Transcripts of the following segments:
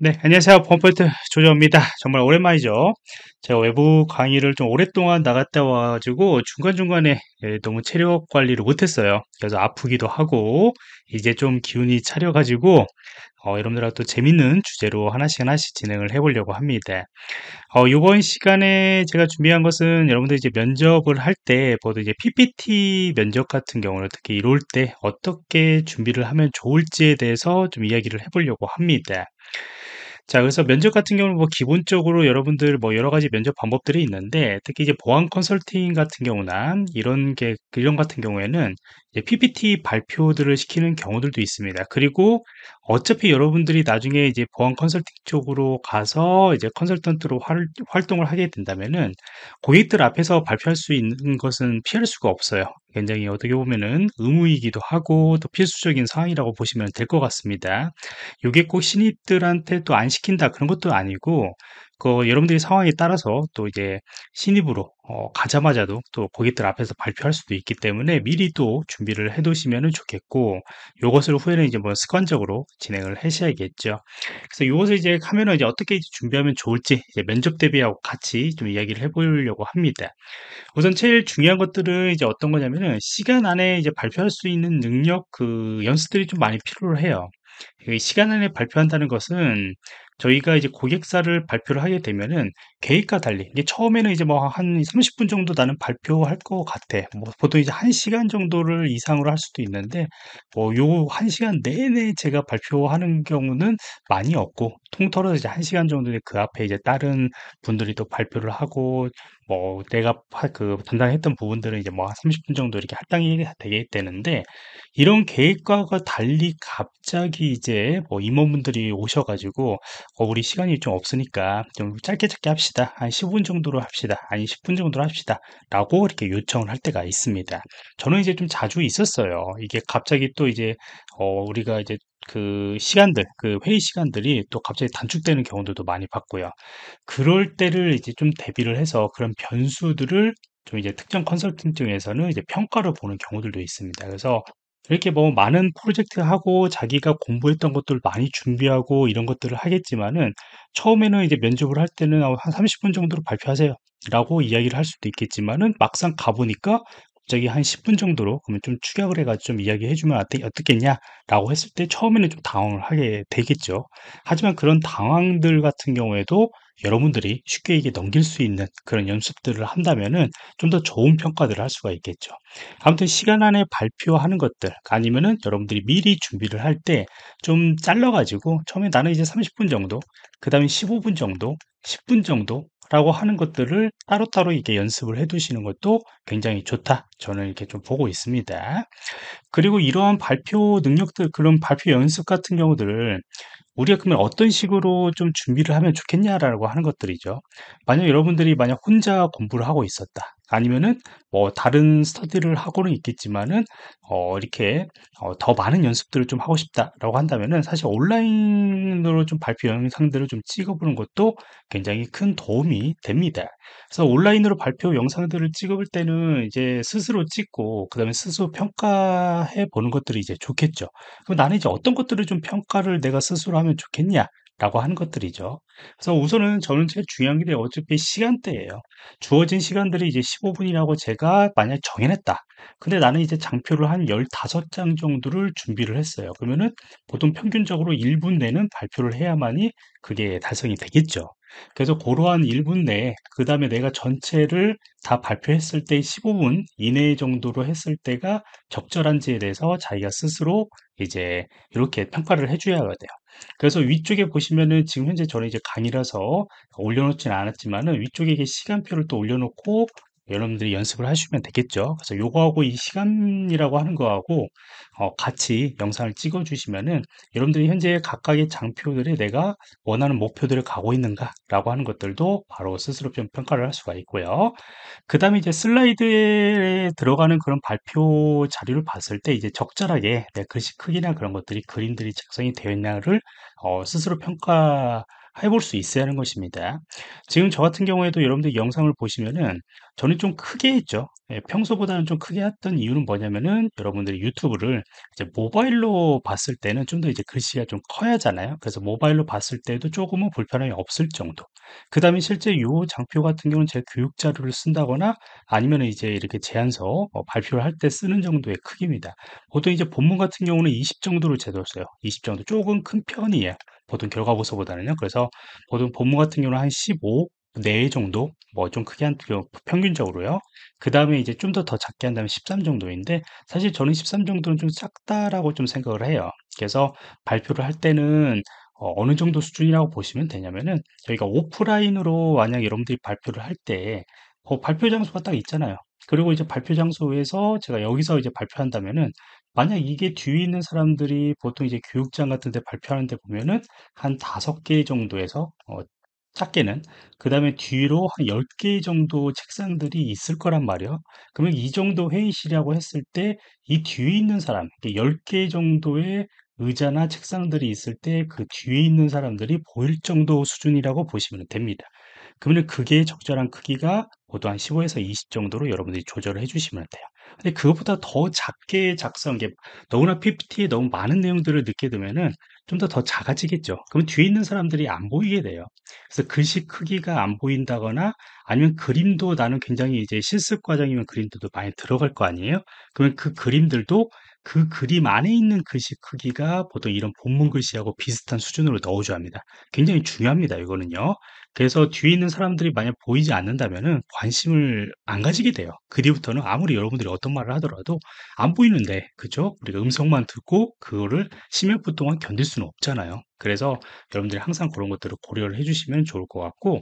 네, 안녕하세요. 범퍼트 조정입니다. 정말 오랜만이죠. 제가 외부 강의를 좀 오랫동안 나갔다 와가지고 중간중간에 예, 너무 체력 관리를 못했어요. 그래서 아프기도 하고 이제 좀 기운이 차려가지고 어, 여러분들하고 또 재밌는 주제로 하나씩 하나씩 진행을 해보려고 합니다. 어, 이번 시간에 제가 준비한 것은 여러분들 이제 면접을 할 때 보통 이제 PPT 면접 같은 경우는 특히 이럴 때 어떻게 준비를 하면 좋을지에 대해서 좀 이야기를 해보려고 합니다. 자, 그래서 면접 같은 경우는 뭐 기본적으로 여러분들 뭐 여러 가지 면접 방법들이 있는데 특히 이제 보안 컨설팅 같은 경우나 이런 게 이런 같은 경우에는 PPT 발표들을 시키는 경우들도 있습니다. 그리고 어차피 여러분들이 나중에 이제 보안 컨설팅 쪽으로 가서 이제 컨설턴트로 활, 활동을 하게 된다면은 고객들 앞에서 발표할 수 있는 것은 피할 수가 없어요. 굉장히 어떻게 보면은 의무이기도 하고 또 필수적인 사항이라고 보시면 될 것 같습니다. 이게 꼭 신입들한테 또 안 시킨다 그런 것도 아니고 그 여러분들이 상황에 따라서 또 이제 신입으로 어, 가자마자도 또 고객들 앞에서 발표할 수도 있기 때문에 미리 또 준비를 해 두시면 좋겠고 요것을 후에는 이제 뭐 습관적으로 진행을 하셔야겠죠. 그래서 요것을 이제 하면은 이제 어떻게 이제 준비하면 좋을지 이제 면접 대비하고 같이 좀 이야기를 해보려고 합니다. 우선 제일 중요한 것들은 이제 어떤 거냐면은 시간 안에 이제 발표할 수 있는 능력 그 연습들이 좀 많이 필요로 해요. 시간 안에 발표한다는 것은 저희가 이제 고객사를 발표를 하게 되면은 계획과 달리 이게 처음에는 이제 뭐 한 30분 정도 나는 발표할 것 같아. 뭐 보통 이제 1시간 정도를 이상으로 할 수도 있는데 뭐요 1시간 내내 제가 발표하는 경우는 많이 없고 통틀어서 이제 1시간 정도에 그 앞에 이제 다른 분들이 또 발표를 하고 뭐 내가 그 담당했던 부분들은 이제 뭐 한 30분 정도 이렇게 할당이 되게 되는데 이런 계획과가 달리 갑자기 이제 뭐 임원분들이 오셔가지고 어, 우리 시간이 좀 없으니까 좀 짧게 짧게 합시다 한 15분 정도로 합시다 아니 10분 정도로 합시다 라고 이렇게 요청을 할 때가 있습니다 저는 이제 좀 자주 있었어요 이게 갑자기 또 이제 어, 우리가 이제 그 시간들, 그 회의 시간들이 또 갑자기 단축되는 경우들도 많이 봤고요. 그럴 때를 이제 좀 대비를 해서 그런 변수들을 좀 이제 특정 컨설팅 쪽에서는 이제 평가를 보는 경우들도 있습니다. 그래서 이렇게 뭐 많은 프로젝트 하고 자기가 공부했던 것들 많이 준비하고 이런 것들을 하겠지만은 처음에는 이제 면접을 할 때는 한 30분 정도로 발표하세요. 라고 이야기를 할 수도 있겠지만은 막상 가보니까 갑자기한 10분 정도로 그러면 좀추격을 해가지고 좀 이야기해주면 어떻겠냐라고 했을 때 처음에는 좀 당황을 하게 되겠죠. 하지만 그런 당황들 같은 경우에도 여러분들이 쉽게 이게 넘길 수 있는 그런 연습들을 한다면은 좀 더 좋은 평가들을 할 수가 있겠죠. 아무튼 시간 안에 발표하는 것들 아니면은 여러분들이 미리 준비를 할 때 좀 잘라가지고 처음에 나는 이제 30분 정도, 그 다음에 15분 정도, 10분 정도 라고 하는 것들을 따로따로 이게 렇 연습을 해 두시는 것도 굉장히 좋다. 저는 이렇게 좀 보고 있습니다. 그리고 이러한 발표 능력들, 그런 발표 연습 같은 경우들을 우리가 그러면 어떤 식으로 좀 준비를 하면 좋겠냐라고 하는 것들이죠. 만약 여러분들이 만약 혼자 공부를 하고 있었다. 아니면은 뭐 다른 스터디를 하고는 있겠지만은 어 이렇게 어더 많은 연습들을 좀 하고 싶다라고 한다면은 사실 온라인으로 좀 발표 영상들을 좀 찍어보는 것도 굉장히 큰 도움이 됩니다. 그래서 온라인으로 발표 영상들을 찍어볼 때는 이제 스스로 찍고 그다음에 스스로 평가해 보는 것들이 이제 좋겠죠. 그럼 나는 이제 어떤 것들을 좀 평가를 내가 스스로 하면 좋겠냐? 라고 하는 것들이죠. 그래서 우선은 저는 제일 중요한 게 어차피 시간대예요. 주어진 시간들이 이제 15분이라고 제가 만약 정해냈다. 근데 나는 이제 장표를 한 15장 정도를 준비를 했어요. 그러면은 보통 평균적으로 1분 내는 발표를 해야만이 그게 달성이 되겠죠. 그래서 고러한 1분 내에 그 다음에 내가 전체를 다 발표했을 때 15분 이내 정도로 했을 때가 적절한지에 대해서 자기가 스스로 이제 이렇게 평가를 해줘야 돼요. 그래서 위쪽에 보시면은 지금 현재 저는 이제 강의라서 올려놓지는 않았지만은 위쪽에 시간표를 또 올려놓고 여러분들이 연습을 하시면 되겠죠. 그래서 요거하고 이 시간이라고 하는 거하고 어, 같이 영상을 찍어 주시면은 여러분들이 현재 각각의 장표들이 내가 원하는 목표들을 가고 있는가라고 하는 것들도 바로 스스로 좀 평가를 할 수가 있고요. 그 다음에 이제 슬라이드에 들어가는 그런 발표 자료를 봤을 때 이제 적절하게 네, 글씨 크기나 그런 것들이 그림들이 작성이 되었냐를 어, 스스로 평가 해볼 수 있어야 하는 것입니다. 지금 저 같은 경우에도 여러분들 영상을 보시면은 저는 좀 크게 했죠. 예, 평소보다는 좀 크게 했던 이유는 뭐냐면은 여러분들이 유튜브를 이제 모바일로 봤을 때는 좀 더 이제 글씨가 좀 커야잖아요. 그래서 모바일로 봤을 때도 조금은 불편함이 없을 정도. 그 다음에 실제 이 장표 같은 경우는 제 교육 자료를 쓴다거나 아니면 이제 이렇게 제안서 어, 발표를 할 때 쓰는 정도의 크기입니다. 보통 이제 본문 같은 경우는 20 정도로 제도했어요. 20 정도 조금 큰 편이에요. 보통 결과보고서보다는요. 그래서 보통 본문 같은 경우는 한 15, 내일 정도 뭐 좀 크게 한 그 평균적으로요. 그 다음에 이제 좀 더더 더 작게 한다면 13 정도인데 사실 저는 13 정도는 좀 작다라고 좀 생각을 해요. 그래서 발표를 할 때는 어, 느 정도 수준이라고 보시면 되냐면은 저희가 오프라인으로 만약 여러분들이 발표를 할때 어, 뭐 발표 장소가 딱 있잖아요. 그리고 이제 발표 장소에서 제가 여기서 이제 발표한다면은 만약 이게 뒤에 있는 사람들이 보통 이제 교육장 같은 데 발표하는 데 보면은 한 다섯 개 정도에서 어, 작게는 그 다음에 뒤로 한 10개 정도 책상들이 있을 거란 말이에요. 그러면 이 정도 회의실이라고 했을 때 이 뒤에 있는 사람, 10개 정도의 의자나 책상들이 있을 때 그 뒤에 있는 사람들이 보일 정도 수준이라고 보시면 됩니다. 그러면 그게 적절한 크기가 보통 한 15에서 20 정도로 여러분들이 조절을 해주시면 돼요. 근데 그것보다 더 작게 작성, 게 너무나 PPT에 너무 많은 내용들을 넣게 되면은 좀 더 더 작아지겠죠. 그러면 뒤에 있는 사람들이 안 보이게 돼요. 그래서 글씨 크기가 안 보인다거나 아니면 그림도 나는 굉장히 이제 실습 과정이면 그림들도 많이 들어갈 거 아니에요? 그러면 그 그림들도 그 그림 안에 있는 글씨 크기가 보통 이런 본문 글씨하고 비슷한 수준으로 넣어줘야 합니다. 굉장히 중요합니다. 이거는요. 그래서 뒤에 있는 사람들이 만약 보이지 않는다면은 관심을 안 가지게 돼요. 그 뒤부터는 아무리 여러분들이 어떤 말을 하더라도 안 보이는데, 그죠? 우리가 음성만 듣고 그거를 십몇 분 동안 견딜 수는 없잖아요. 그래서 여러분들이 항상 그런 것들을 고려를 해주시면 좋을 것 같고,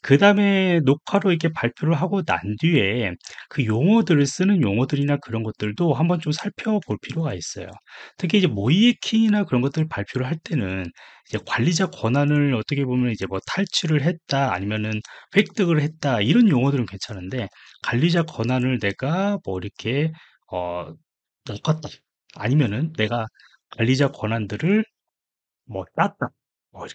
그 다음에 녹화로 이렇게 발표를 하고 난 뒤에 그 용어들을 쓰는 용어들이나 그런 것들도 한번 좀 살펴볼 필요가 있어요. 특히 이제 모이의킹이나 그런 것들을 발표를 할 때는 이제 관리자 권한을 어떻게 보면 이제 뭐 탈취를 했다 아니면은 획득을 했다 이런 용어들은 괜찮은데 관리자 권한을 내가 뭐 이렇게 어 낚았다 아니면은 내가 관리자 권한들을 뭐 땄다 뭐,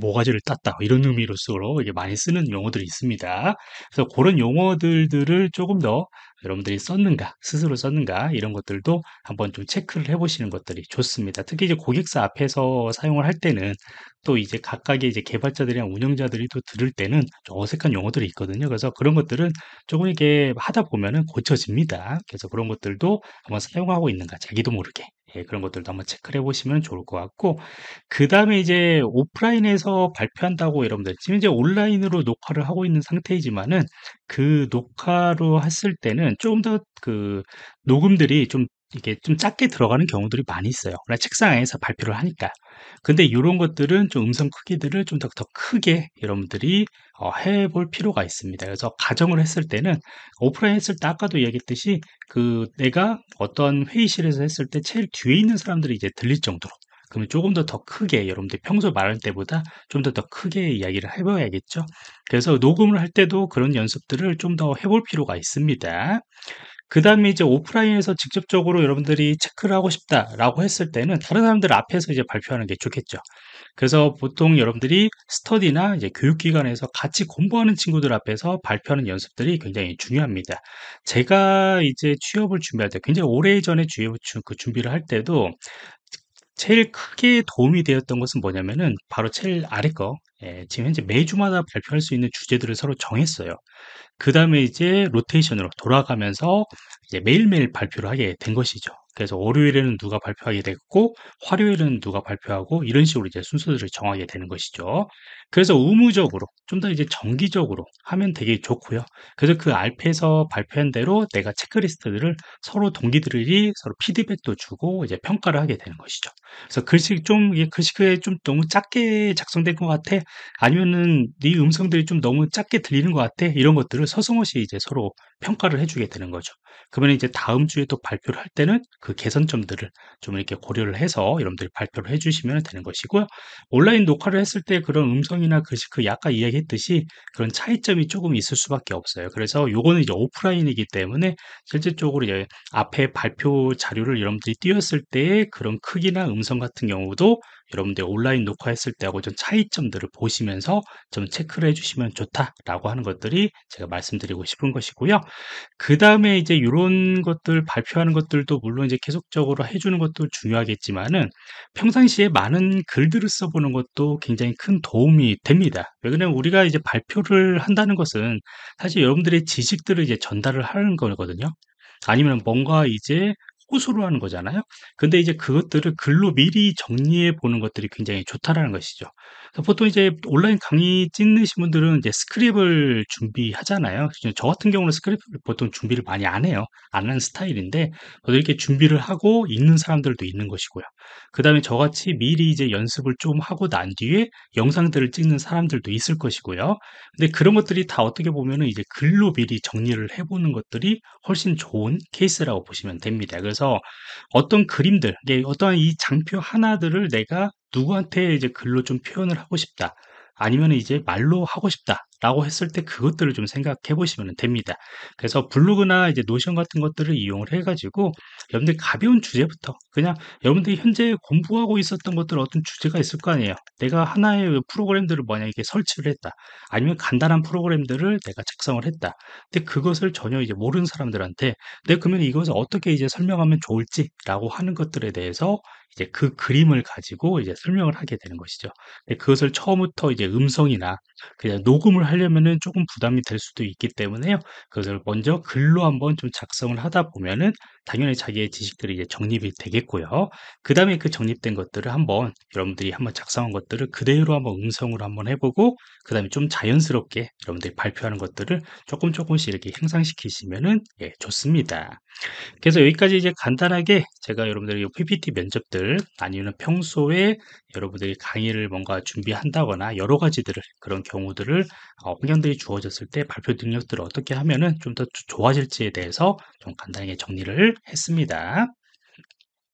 모가지를 땄다 뭐 이런 의미로서 이게 많이 쓰는 용어들이 있습니다. 그래서 그런 용어들들을 조금 더 여러분들이 썼는가 스스로 썼는가 이런 것들도 한번 좀 체크를 해보시는 것들이 좋습니다. 특히 이제 고객사 앞에서 사용을 할 때는 또 이제 각각의 이제 개발자들이랑 운영자들이 또 들을 때는 좀 어색한 용어들이 있거든요. 그래서 그런 것들은 조금 이렇게 하다 보면은 고쳐집니다. 그래서 그런 것들도 한번 사용하고 있는가 자기도 모르게 예, 그런 것들도 한번 체크를 해보시면 좋을 것 같고 그 다음에 이제 오프라인에서 발표한다고 여러분들 지금 이제 온라인으로 녹화를 하고 있는 상태이지만은 그 녹화로 했을 때는 조금 더그 녹음들이 좀 이게 좀 작게 들어가는 경우들이 많이 있어요. 책상 에서 발표를 하니까. 근데 이런 것들은 좀 음성 크기들을 좀 더 더 크게 여러분들이 어, 해볼 필요가 있습니다. 그래서 가정을 했을 때는 오프라인 했을 때 아까도 얘기했듯이 그 내가 어떤 회의실에서 했을 때 제일 뒤에 있는 사람들이 이제 들릴 정도로 그러면 조금 더 더 크게 여러분들 평소 말할 때보다 좀 더더 더 크게 이야기를 해봐야겠죠. 그래서 녹음을 할 때도 그런 연습들을 좀 더 해 볼 필요가 있습니다. 그 다음에 이제 오프라인에서 직접적으로 여러분들이 체크를 하고 싶다라고 했을 때는 다른 사람들 앞에서 이제 발표하는 게 좋겠죠. 그래서 보통 여러분들이 스터디나 이제 교육기관에서 같이 공부하는 친구들 앞에서 발표하는 연습들이 굉장히 중요합니다. 제가 이제 취업을 준비할 때 굉장히 오래전에 취업 그 준비를 할 때도 제일 크게 도움이 되었던 것은 뭐냐면은 바로 제일 아래 거 예, 지금 현재 매주마다 발표할 수 있는 주제들을 서로 정했어요. 그 다음에 이제 로테이션으로 돌아가면서 이제 매일매일 발표를 하게 된 것이죠. 그래서 월요일에는 누가 발표하게 됐고, 화요일은 누가 발표하고, 이런 식으로 이제 순서들을 정하게 되는 것이죠. 그래서 의무적으로 좀 더 이제 정기적으로 하면 되게 좋고요. 그래서 그 알페에서 발표한 대로 내가 체크리스트들을 서로 동기들이 서로 피드백도 주고 이제 평가를 하게 되는 것이죠. 그래서 글씨 그 좀 글씨가 그 좀 너무 작게 작성된 것 같아. 아니면은 네 음성들이 좀 너무 작게 들리는 것 같아. 이런 것들을 서슴없이 이제 서로 평가를 해주게 되는 거죠. 그러면 이제 다음 주에 또 발표를 할 때는 그 개선점들을 좀 이렇게 고려를 해서 여러분들이 발표를 해주시면 되는 것이고요. 온라인 녹화를 했을 때 그런 음성이 오프라인이나 그, 그 아까 그 이야기했듯이 그런 차이점이 조금 있을 수밖에 없어요. 그래서 요거는 이제 오프라인이기 때문에 실질적으로 이제 앞에 발표 자료를 여러분들이 띄웠을 때의 그런 크기나 음성 같은 경우도 여러분들 온라인 녹화했을 때하고 좀 차이점들을 보시면서 좀 체크를 해주시면 좋다라고 하는 것들이 제가 말씀드리고 싶은 것이고요. 그 다음에 이제 이런 것들 발표하는 것들도 물론 이제 계속적으로 해주는 것도 중요하겠지만은 평상시에 많은 글들을 써보는 것도 굉장히 큰 도움이 됩니다. 왜냐면 우리가 이제 발표를 한다는 것은 사실 여러분들의 지식들을 이제 전달을 하는 거거든요. 아니면 뭔가 이제 호소를 하는 거잖아요. 근데 이제 그것들을 글로 미리 정리해 보는 것들이 굉장히 좋다라는 것이죠. 그 보통 이제 온라인 강의 찍으신 분들은 이제 스크립을 준비하잖아요. 저 같은 경우는 스크립을 보통 준비를 많이 안 해요. 안 하는 스타일인데 이렇게 준비를 하고 있는 사람들도 있는 것이고요. 그 다음에 저같이 미리 이제 연습을 좀 하고 난 뒤에 영상들을 찍는 사람들도 있을 것이고요. 근데 그런 것들이 다 어떻게 보면은 이제 글로 미리 정리를 해보는 것들이 훨씬 좋은 케이스라고 보시면 됩니다. 그래서 어떤 그림들, 네, 어떤이 장표 하나들을 내가 누구한테 이제 글로 좀 표현을 하고 싶다. 아니면 이제 말로 하고 싶다. 라고 했을 때 그것들을 좀 생각해 보시면 됩니다. 그래서 블로그나 이제 노션 같은 것들을 이용을 해가지고 여러분들 가벼운 주제부터 그냥 여러분들이 현재 공부하고 있었던 것들 어떤 주제가 있을 거 아니에요. 내가 하나의 프로그램들을 뭐만약게 설치를 했다. 아니면 간단한 프로그램들을 내가 작성을 했다. 근데 그것을 전혀 이제 모르는 사람들한테 내 네, 그러면 이것을 어떻게 이제 설명하면 좋을지라고 하는 것들에 대해서 이제 그 그림을 가지고 이제 설명을 하게 되는 것이죠. 네, 그것을 처음부터 이제 음성이나 그냥 녹음을 할 하려면은 조금 부담이 될 수도 있기 때문에요. 그것을 먼저 글로 한번 좀 작성을 하다 보면은 당연히 자기의 지식들이 이제 정립이 되겠고요. 그 다음에 그 정립된 것들을 한번 여러분들이 한번 작성한 것들을 그대로 한번 음성으로 한번 해보고 그 다음에 좀 자연스럽게 여러분들이 발표하는 것들을 조금 조금씩 이렇게 향상시키시면은 예, 좋습니다. 그래서 여기까지 이제 간단하게 제가 여러분들이 PPT 면접들 아니면 평소에 여러분들이 강의를 뭔가 준비한다거나 여러 가지들을 그런 경우들을 어, 환경들이 주어졌을 때 발표 능력들을 어떻게 하면은 좀 더 좋아질지에 대해서 좀 간단하게 정리를 했습니다.